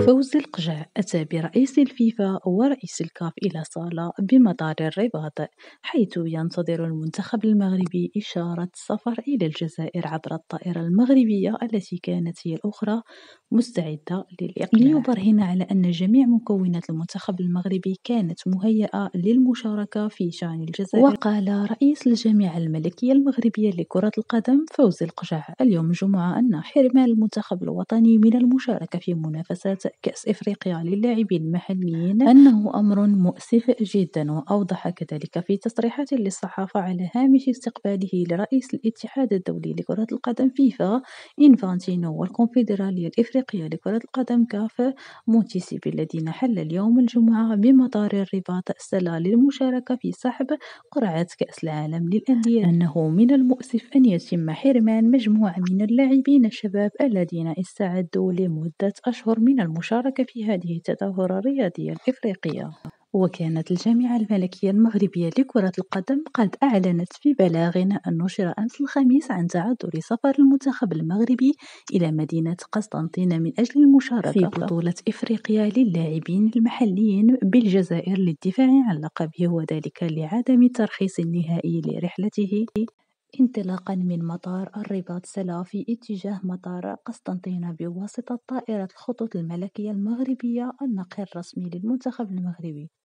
فوزي القجع أتى برئيس الفيفا ورئيس الكاف إلى صالة بمطار الرباط حيث ينتظر المنتخب المغربي إشارة سفر إلى الجزائر عبر الطائرة المغربية التي كانت هي الأخرى مستعدة للإقلاع ليبرهن على أن جميع مكونات المنتخب المغربي كانت مهيئة للمشاركة في شأن الجزائر وقال رئيس الجامعة الملكية المغربية لكرة القدم فوزي القجع اليوم جمعة أن حرمان المنتخب الوطني من المشاركة في منافسات كأس إفريقيا للاعبين المحليين أنه أمر مؤسف جدا وأوضح كذلك في تصريحات للصحافة على هامش استقباله لرئيس الاتحاد الدولي لكرة القدم فيفا إنفانتينو والكونفدرالية الإفريقية لكرة القدم كاف موتيسيبي الذين حل اليوم الجمعة بمطار الرباط السلا للمشاركة في سحب قرعة كأس العالم للأندية أنه من المؤسف أن يتم حرمان مجموعة من اللاعبين الشباب الذين استعدوا لمدة أشهر من المشاركة المشاركة في هذه التظاهرة الرياضية الإفريقية وكانت الجامعة الملكية المغربية لكرة القدم قد أعلنت في بلاغنا النشر أمس الخميس عن تعذر سفر المنتخب المغربي إلى مدينة قسطنطينة من أجل المشاركة في بطولة إفريقيا للاعبين المحليين بالجزائر للدفاع عن لقبه وذلك لعدم الترخيص النهائي لرحلته انطلاقًا من مطار الرباط سلا في اتجاه مطار قسطنطينة بواسطة طائرة الخطوط الملكية المغربية النقل الرسمي للمنتخب المغربي